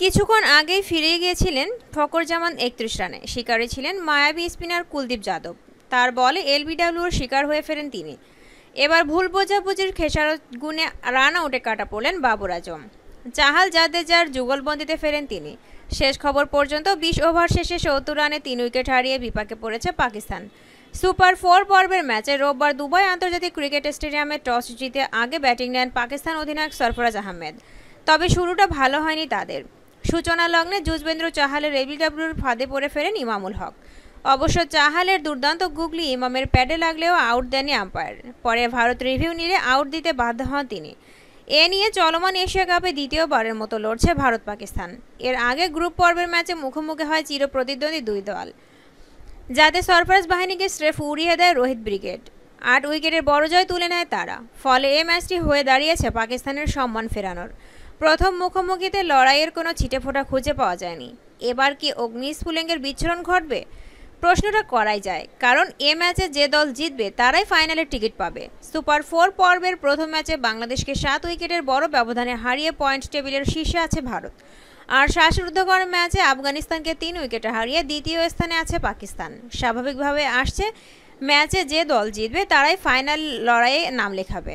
কিছুক্ষণ আগেই ফিরে গিয়েছিলেন ফকর জামান একত্রিশ রানে শিকারে ছিলেন মায়াবী স্পিনার কুলদীপ যাদব তার বলে এলবিডাব্লিউর শিকার হয়ে ফেরেন তিনি এবার ভুল বোঝাবুঝির খেসারত গুণে রান আউটে কাটা পড়লেন বাবুর আজম চাহাল জাদেজার যুগলবন্দিতে ফেরেন তিনি শেষ খবর পর্যন্ত বিশ ওভার শেষে সত্তর রানে তিন উইকেট হারিয়ে বিপাকে পড়েছে পাকিস্তান সুপার ফোর পর্বের ম্যাচে রোববার দুবাই আন্তর্জাতিক ক্রিকেট স্টেডিয়ামে টস জিতে আগে ব্যাটিং নেন পাকিস্তান অধিনায়ক সরফরাজ আহমেদ তবে শুরুটা ভালো হয়নি তাদের সূচনা লগ্নে যুজবেন্দ্র চাহালের এবিডাব্লিউর ফাঁদে পড়ে ফেরেন ইমামুল হক অবশ্য চাহালের দুর্দান্ত গুগলি ইমামের প্যাডে লাগলেও আউট দেননি আম্পায়ার পরে ভারত রিভিউ নিলে আউট দিতে বাধ্য হন তিনি এ নিয়ে চলমান এশিয়া কাপে দ্বিতীয়বারের মতো লড়ছে ভারত পাকিস্তান এর আগে গ্রুপ পর্বের ম্যাচে মুখোমুখি হয় চিরপ্রতিদ্বন্দ্বী দুই দল যাতে সরফরাজ বাহিনীকে স্রেফ উড়িয়ে দেয় রোহিত ব্রিগেড আট উইকেটের বড় জয় তুলে নেয় তারা ফলে এ ম্যাচটি হয়ে দাঁড়িয়েছে পাকিস্তানের সম্মান ফেরানোর প্রথম মুখোমুখিতে লড়াইয়ের কোনো ছিটেফোঁটা খুঁজে পাওয়া যায়নি এবার কি অগ্নিস্ফুলিঙ্গের বিচ্ছরণ ঘটবে প্রশ্নটা করাই যায় কারণ এ ম্যাচে যে দল জিতবে তারাই ফাইনালে টিকিট পাবে সুপার ফোর পর্বের প্রথম ম্যাচে বাংলাদেশকে সাত উইকেটের বড় ব্যবধানে হারিয়ে পয়েন্ট টেবিলের শীর্ষে আছে ভারত আর শ্বাসরুদ্ধকর ম্যাচে আফগানিস্তানকে তিন উইকেটে হারিয়ে দ্বিতীয় স্থানে আছে পাকিস্তান স্বাভাবিকভাবে আসছে ম্যাচে যে দল জিতবে তারাই ফাইনাল লড়াইয়ে নাম লেখাবে